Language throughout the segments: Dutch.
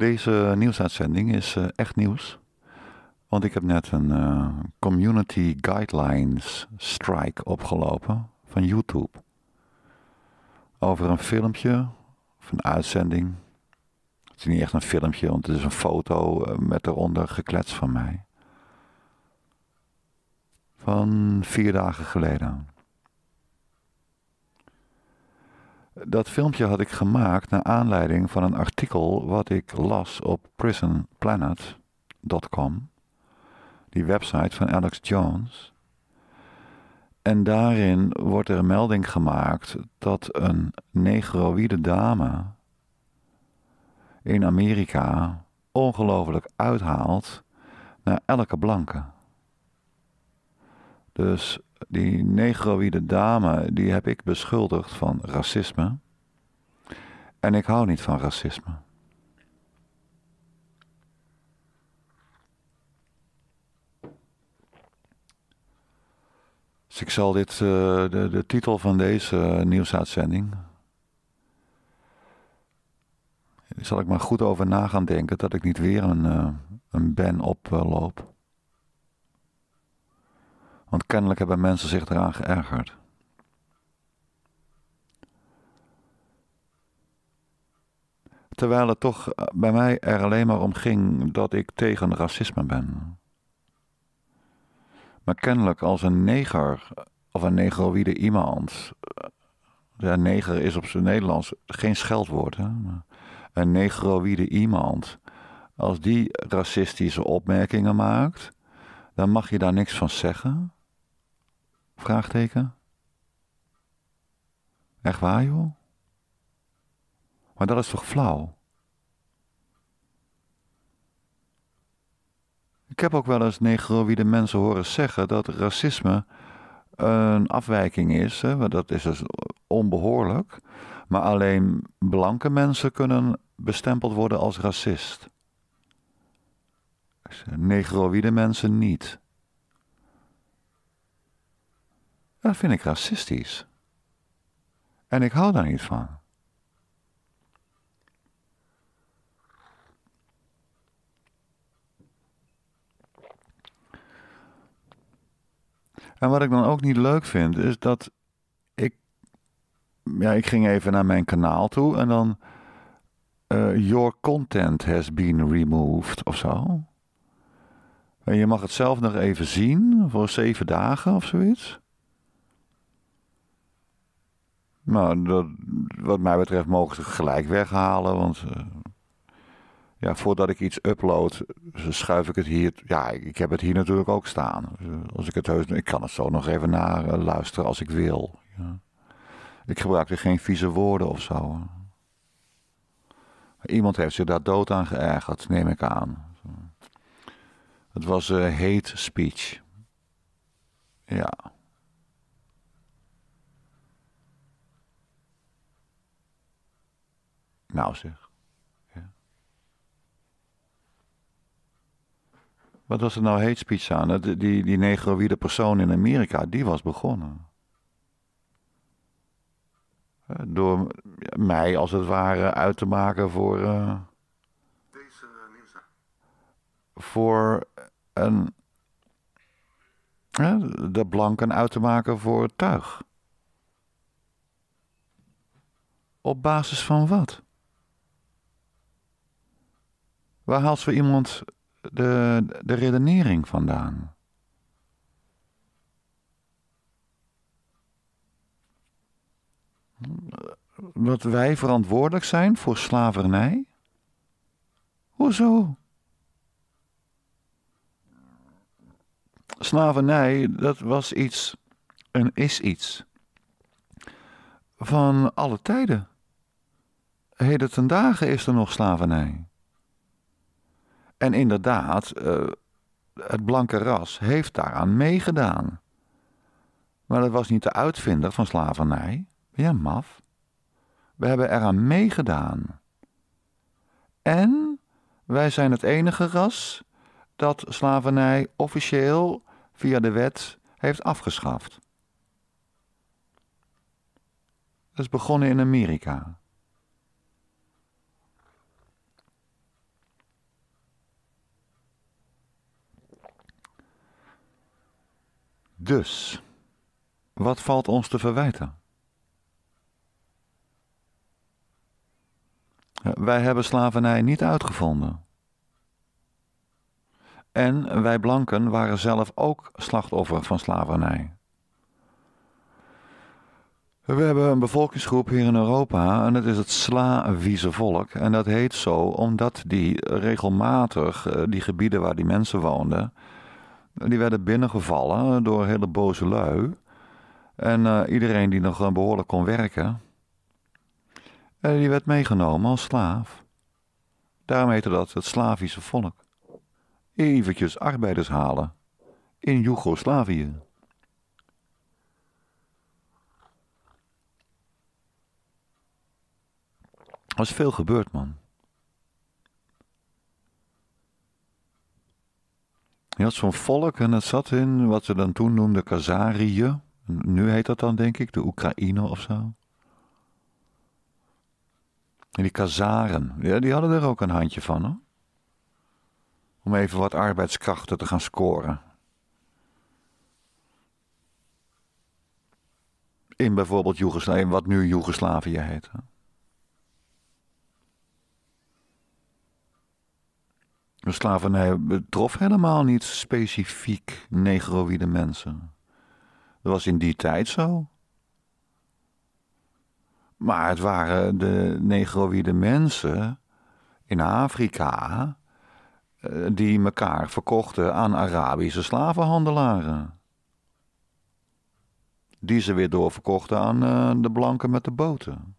Deze nieuwsuitzending is eh, echt nieuws. Want ik heb net een eh, Community Guidelines strike opgelopen van YouTube. Over een filmpje of een uitzending. Het is niet echt een filmpje, want het is een foto eh, met eronder geklets van mij. Van vier dagen geleden. Dat filmpje had ik gemaakt naar aanleiding van een artikel wat ik las op prisonplanet.com, die website van Alex Jones. En daarin wordt er een melding gemaakt dat een negroïde dame in Amerika ongelooflijk uithaalt naar elke blanke. Dus die negroïde dame, die heb ik beschuldigd van racisme. En ik hou niet van racisme. Dus ik zal dit, eh, de, de, titel van deze eh, nieuwsuitzending. Zal ik maar goed over na gaan denken dat ik niet weer een, ben eh, een ban oploop. Want kennelijk hebben mensen zich eraan geërgerd. Terwijl het toch eh, bij mij er alleen maar om ging dat ik tegen racisme ben. Maar kennelijk als een neger of een negroïde iemand. Eh, ja, neger is op zijn Nederlands geen scheldwoord. Hè? Een negroïde iemand. Als die racistische opmerkingen maakt, dan mag je daar niks van zeggen. Vraagteken. Echt waar, joh? Maar dat is toch flauw? Ik heb ook wel eens negroïde mensen horen zeggen dat racisme een afwijking is. Hè? Dat is dus onbehoorlijk. Maar alleen blanke mensen kunnen bestempeld worden als racist. Negroïde mensen niet. Dat vind ik racistisch. En ik hou daar niet van. En wat ik dan ook niet leuk vind, is dat ik. Ja, ik ging even naar mijn kanaal toe en dan. Eh, your content has been removed of zo. En je mag het zelf nog even zien voor zeven dagen of zoiets. Nou, dat, wat mij betreft mogen ze gelijk weghalen. Want eh, ja, voordat ik iets upload, schuif ik het hier. Ja, ik heb het hier natuurlijk ook staan. Als ik het heus, ik kan het zo nog even naar eh, luisteren als ik wil. Ja. Ik gebruik er geen vieze woorden of zo. Iemand heeft zich daar dood aan geërgerd, neem ik aan. Het was uh, hate speech. Ja. Nou zeg. Ja. Wat was er nou hate speech aan? Nou, die, die, die negroïde persoon in Amerika, die was begonnen. Door mij als het ware uit te maken voor. Uh, voor een. de blanken uit te maken voor tuig. Op basis van wat? Waar haalt zo iemand de, de redenering vandaan? Dat wij verantwoordelijk zijn voor slavernij? Hoezo? Slavernij, dat was iets, en is iets, van alle tijden. Heden ten dagen is er nog slavernij. En inderdaad, eh, het blanke ras heeft daaraan meegedaan. Maar dat was niet de uitvinder van slavernij. ja, maf? We hebben eraan meegedaan. En wij zijn het enige ras dat slavernij officieel via de wet heeft afgeschaft. Dat is begonnen in Amerika. Dus, wat valt ons te verwijten? Wij hebben slavernij niet uitgevonden. En wij blanken waren zelf ook slachtoffer van slavernij. We hebben een bevolkingsgroep hier in Europa en dat is het Slavische volk. En dat heet zo omdat die regelmatig eh, die gebieden waar die mensen woonden die werden binnengevallen door hele boze lui. En eh, iedereen die nog eh, behoorlijk kon werken, uh, die werd meegenomen als slaaf. Daarom heette dat het Slavische volk. Eventjes arbeiders halen in Joegoslavië. Er is veel gebeurd, man. Je had zo'n volk en dat zat in wat ze dan toen noemden Kazarië. Nu heet dat dan denk ik de Oekraïne of zo. En die Kazaren, ja, die hadden er ook een handje van hoor. Om even wat arbeidskrachten te gaan scoren. In bijvoorbeeld Joegoslavië, wat nu Joegoslavië heet. De slavernij betrof helemaal niet specifiek negroïde mensen. Dat was in die tijd zo. Maar het waren de negroïde mensen in Afrika eh, die elkaar verkochten aan Arabische slavenhandelaren. Die ze weer doorverkochten aan eh, de blanken met de boten.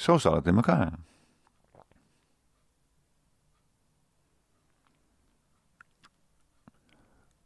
Zo zal het in elkaar.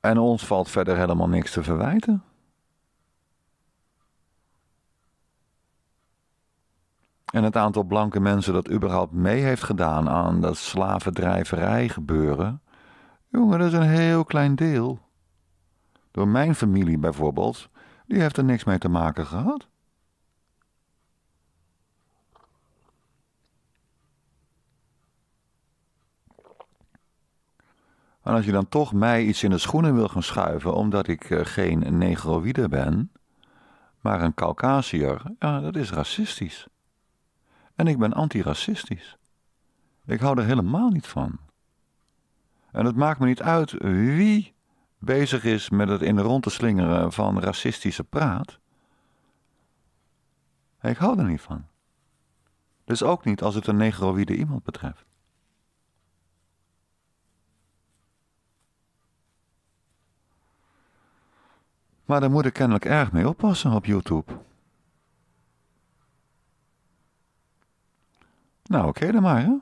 En ons valt verder helemaal niks te verwijten. En het aantal blanke mensen dat überhaupt mee heeft gedaan aan dat slavendrijverij gebeuren. Jongen, dat is een heel klein deel. Door mijn familie bijvoorbeeld, die heeft er niks mee te maken gehad. En als je dan toch mij iets in de schoenen wil gaan schuiven omdat ik eh, geen negroïde ben, maar een Kaukasier, ja, dat is racistisch. En ik ben antiracistisch. Ik hou er helemaal niet van. En het maakt me niet uit wie bezig is met het in de rond te slingeren van racistische praat. Ik hou er niet van. Dus ook niet als het een negroïde iemand betreft. Maar daar moet ik kennelijk erg mee oppassen op YouTube. Nou, oké dan maar, hè?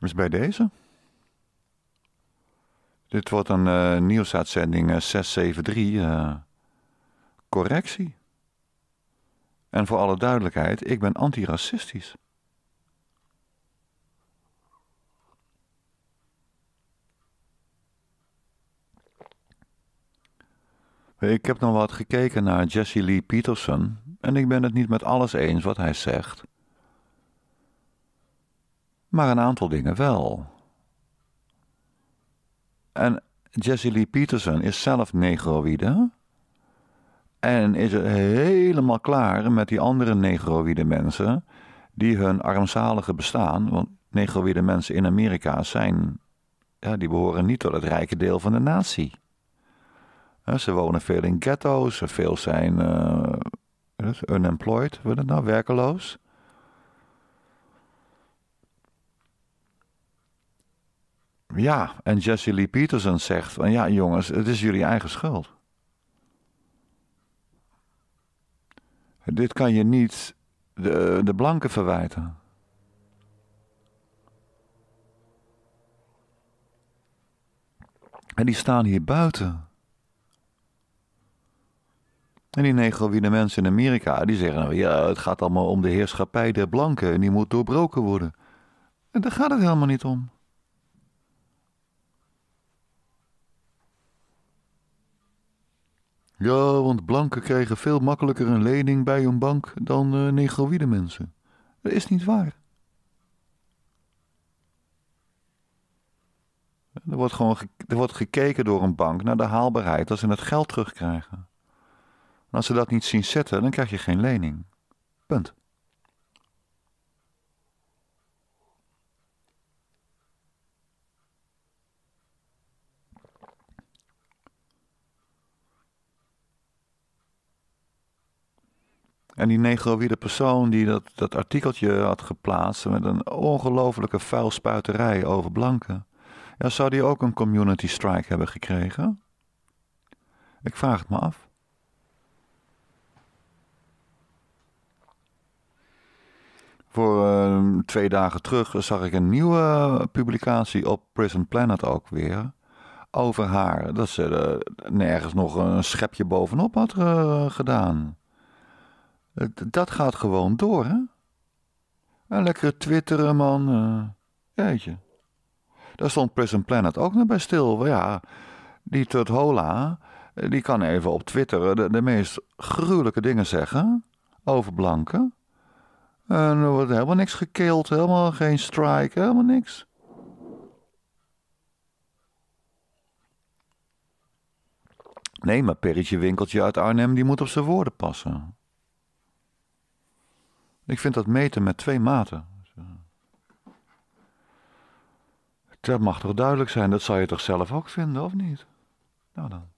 Dus bij deze. Dit wordt een uh, nieuwsuitzending 673. Uh, eh, eh, correctie. En voor alle duidelijkheid, ik ben antiracistisch. Ik heb nog wat gekeken naar Jesse Lee Peterson en ik ben het niet met alles eens wat hij zegt. Maar een aantal dingen wel. En Jesse Lee Peterson is zelf negroïde en is helemaal klaar met die andere negroïde mensen die hun armzalige bestaan, want negroïde mensen in Amerika zijn, ja, die behoren niet tot het rijke deel van de natie. Ze wonen veel in ghetto's, veel zijn eh, unemployed, wat het nou, werkeloos. Ja, en Jesse Lee Peterson zegt van ja jongens, het is jullie eigen schuld. Dit kan je niet de, de blanken verwijten. En die staan hier buiten. En die negelwiede mensen in Amerika, die zeggen nou ja, het gaat allemaal om de heerschappij der blanken en die moet doorbroken worden. En daar gaat het helemaal niet om. Ja, want blanken krijgen veel makkelijker een lening bij een bank dan uh, eh, negroïde mensen. Dat is niet waar. Er wordt gewoon er wordt gekeken door een bank naar de haalbaarheid als ze het geld terugkrijgen als ze dat niet zien zetten, dan krijg je geen lening. Punt. En die negroïde persoon die dat, dat artikeltje had geplaatst met een ongelofelijke vuilspuiterij over blanken. Ja, zou die ook een community strike hebben gekregen? Ik vraag het me af. twee dagen terug zag ik een nieuwe publicatie op Prison Planet ook weer. Over haar. Dat ze eh, nergens nog een schepje bovenop had eh, gedaan. Dat gaat gewoon door, hè? Een lekker twitteren, man. Eh, jeetje. Daar stond Prison Planet ook nog bij stil. Ja, die Hola, die kan even op Twitter de, de meest gruwelijke dingen zeggen over blanken. En er wordt helemaal niks gekild, helemaal geen strike, helemaal niks. Nee, maar Perritje Winkeltje uit Arnhem, die moet op zijn woorden passen. Ik vind dat meten met twee maten. Dat mag toch duidelijk zijn, dat zou je toch zelf ook vinden, of niet? Nou dan.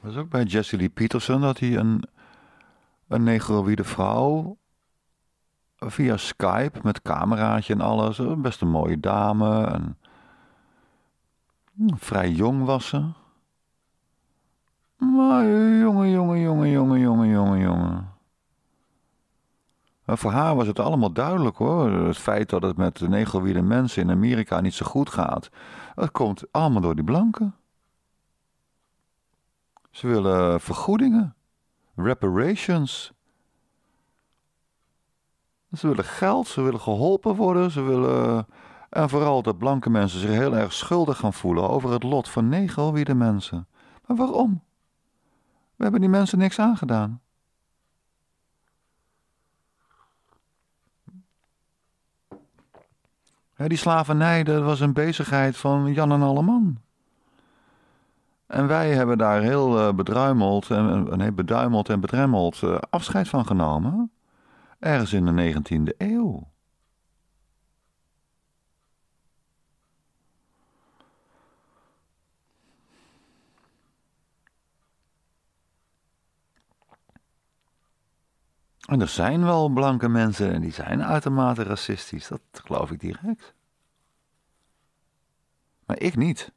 was ook bij Jesse Lee Peterson dat hij een, een negroïde vrouw via Skype met cameraatje en alles. Eh, best een mooie dame. En, vrij jong was ze. Maar jongen, jongen, jongen, jongen, jongen, jongen, jongen. voor haar was het allemaal duidelijk hoor. Het feit dat het met de negroïde mensen in Amerika niet zo goed gaat. Dat komt allemaal door die blanken. Ze willen vergoedingen, reparations. Ze willen geld, ze willen geholpen worden, ze willen. En vooral dat blanke mensen zich heel erg schuldig gaan voelen over het lot van negen wiede mensen. Maar waarom? We hebben die mensen niks aangedaan. die slavernij, dat was een bezigheid van Jan en Alleman. En wij hebben daar heel eh, bedruimeld en, nee, beduimeld en bedremmeld eh, afscheid van genomen. Ergens in de 19e eeuw. En er zijn wel blanke mensen en die zijn uitermate racistisch, dat geloof ik direct. Maar ik niet.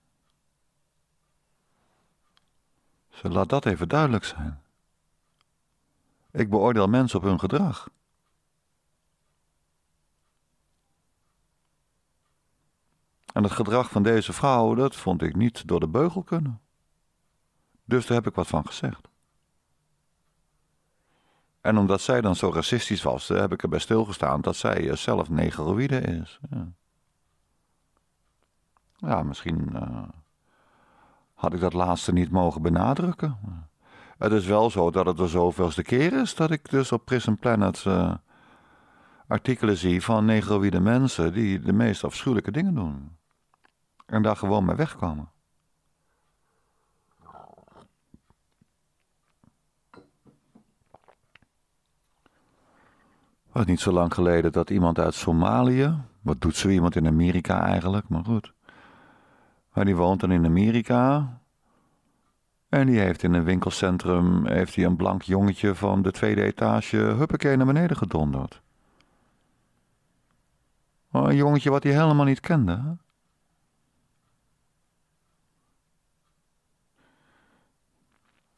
Zo, laat dat even duidelijk zijn. Ik beoordeel mensen op hun gedrag. En het gedrag van deze vrouw, dat vond ik niet door de beugel kunnen. Dus daar heb ik wat van gezegd. En omdat zij dan zo racistisch was, heb ik erbij stilgestaan dat zij eh, zelf negeroïde is. Ja, misschien. Eh, had ik dat laatste niet mogen benadrukken. Het is wel zo dat het er zoveelste keer is dat ik dus op Prison Planet eh, artikelen zie van negroïde mensen die de meest afschuwelijke dingen doen. En daar gewoon mee wegkomen. Het was niet zo lang geleden dat iemand uit Somalië, wat doet zo iemand in Amerika eigenlijk, maar goed maar die woont dan in Amerika. En die heeft in een winkelcentrum heeft hij een blank jongetje van de tweede etage huppakee naar beneden gedonderd. Oh, een jongetje wat hij helemaal niet kende.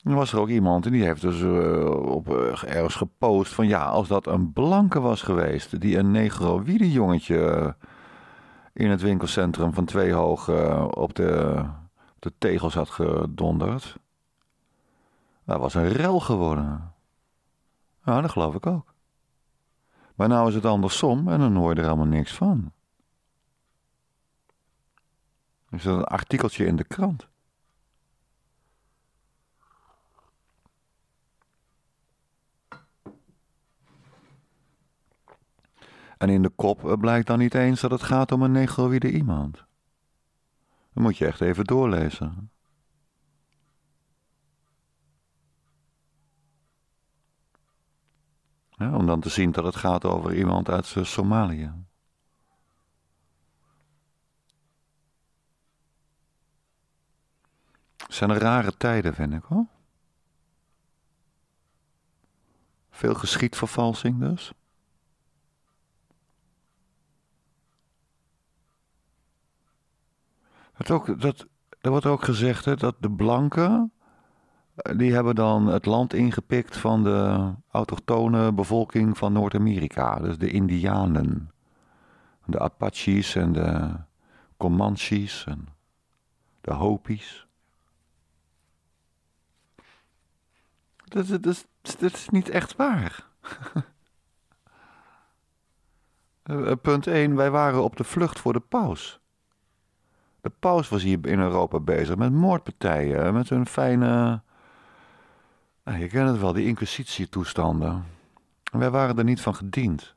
Er was er ook iemand en die heeft dus eh, op, eh, ergens gepost van ja, als dat een blanke was geweest die een negro jongetje in het winkelcentrum van twee hoog eh, op de, tegels had gedonderd. Dat was een rel geworden. Ja, dat geloof ik ook. Maar nou is het andersom en dan hoor je er helemaal niks van. Is dat een artikeltje in de krant? En in de kop eh, blijkt dan niet eens dat het gaat om een negroïde iemand. Dan moet je echt even doorlezen. Ja, om dan te zien dat het gaat over iemand uit eh, Somalië. Het zijn rare tijden, vind ik hoor. Veel geschiedvervalsing dus. Het ook, dat, er wordt ook gezegd hè, dat de blanken. Eh, die hebben dan het land ingepikt van de autochtone bevolking van Noord-Amerika. Dus de Indianen. De Apaches en de Comanches en de Hopis. Dat, dat is niet echt waar. Eh, punt 1. Wij waren op de vlucht voor de paus. De paus was hier in Europa bezig met moordpartijen, met hun fijne... Nou, je kent het wel, die inquisitietoestanden. Wij waren er niet van gediend.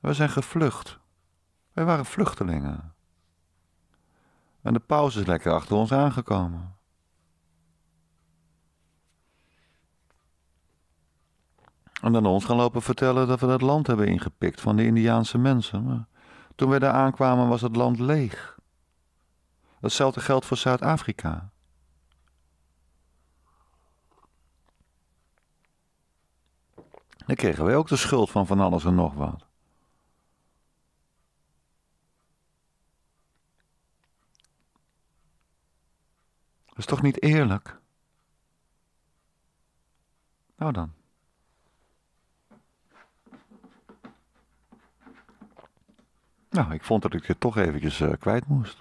We zijn gevlucht. Wij waren vluchtelingen. En de paus is lekker achter ons aangekomen. En dan ons gaan lopen vertellen dat we dat land hebben ingepikt van de Indiaanse mensen. Maar toen we daar aankwamen was het land leeg. Datzelfde geldt voor Zuid-Afrika. Dan kregen wij ook de schuld van van alles en nog wat. Dat is toch niet eerlijk? Nou dan. Nou, ik vond dat ik dit toch eventjes eh, kwijt moest.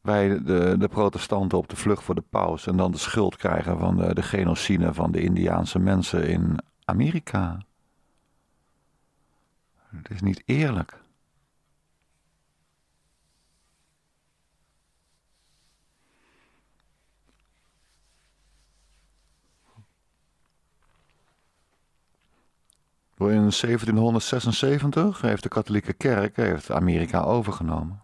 wij de, de protestanten op de vlucht voor de paus en dan de schuld krijgen van de, de genocide van de Indiaanse mensen in Amerika. Het is niet eerlijk. In 1776 heeft de katholieke kerk heeft Amerika overgenomen.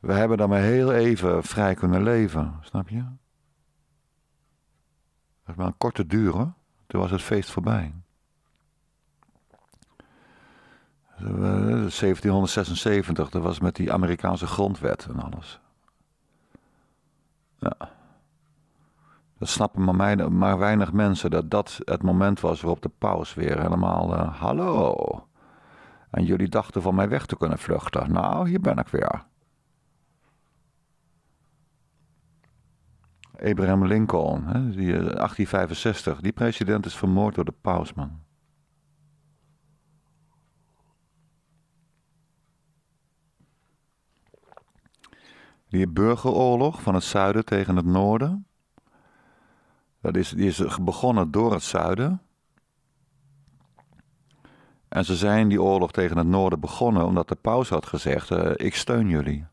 We hebben dan maar heel even vrij kunnen leven, snap je? was maar een korte duur hoor. Toen was het feest voorbij. 1776, eh, dat was met die Amerikaanse grondwet en alles. Ja. Dat snappen maar, weinig mensen, dat dat het moment was waarop de paus weer helemaal... Eh, Hallo! En jullie dachten van mij weg te kunnen vluchten. Nou, hier ben ik weer. Abraham Lincoln, hè, die, 1865. Eh, die president is vermoord door de paus, Die burgeroorlog van het zuiden tegen het noorden. Dat is, die is begonnen door het zuiden. En ze zijn die oorlog tegen het noorden begonnen omdat de paus had gezegd: eh, Ik steun jullie.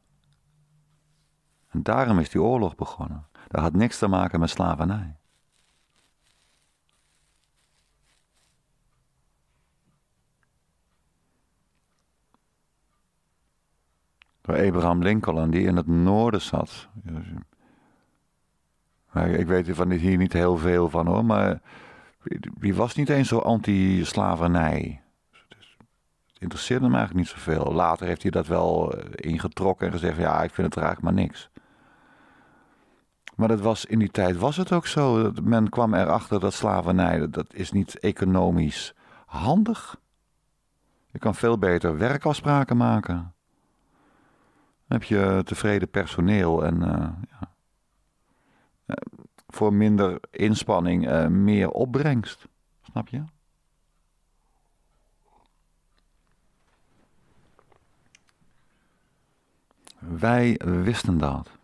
En daarom is die oorlog begonnen. Dat had niks te maken met slavernij. Door Abraham Lincoln, die in het noorden zat. Ik weet van hier niet heel veel van hoor, maar die was niet eens zo anti-slavernij. Het interesseerde hem eigenlijk niet zoveel. Later heeft hij dat wel eh, ingetrokken en gezegd: ja, ik vind het raak maar niks. Maar dat was, in die tijd was het ook zo. Men kwam erachter dat slavernij, dat is niet economisch handig. Je kan veel beter werkafspraken maken. Dan heb je tevreden personeel en eh, ja. Eh, voor minder inspanning uh, meer opbrengst. Snap je? Wij wisten dat.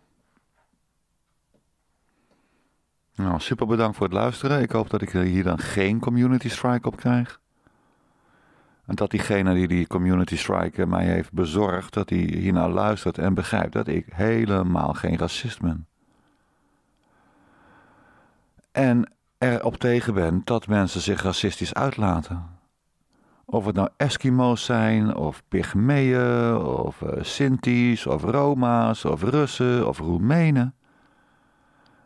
Nou, super bedankt voor het luisteren. Ik hoop dat ik hier dan geen community strike op krijg. En dat diegene die die community strike mij heeft bezorgd, dat hij nou luistert en begrijpt dat ik helemaal geen racist ben. En erop tegen ben dat mensen zich racistisch uitlaten. Of het nou Eskimo's zijn, of Pygmeeën, of eh, Sinti's, of Roma's, of Russen, of Roemenen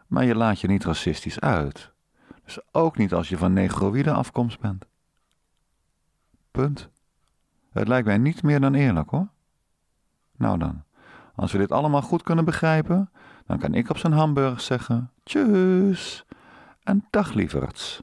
maar je laat je niet racistisch uit. Dus ook niet als je van negroïde afkomst bent. Punt. Het lijkt mij niet meer dan eerlijk hoor. Nou dan, als we dit allemaal goed kunnen begrijpen, dan kan ik op zijn hamburg zeggen: Tjus en dag lieverds.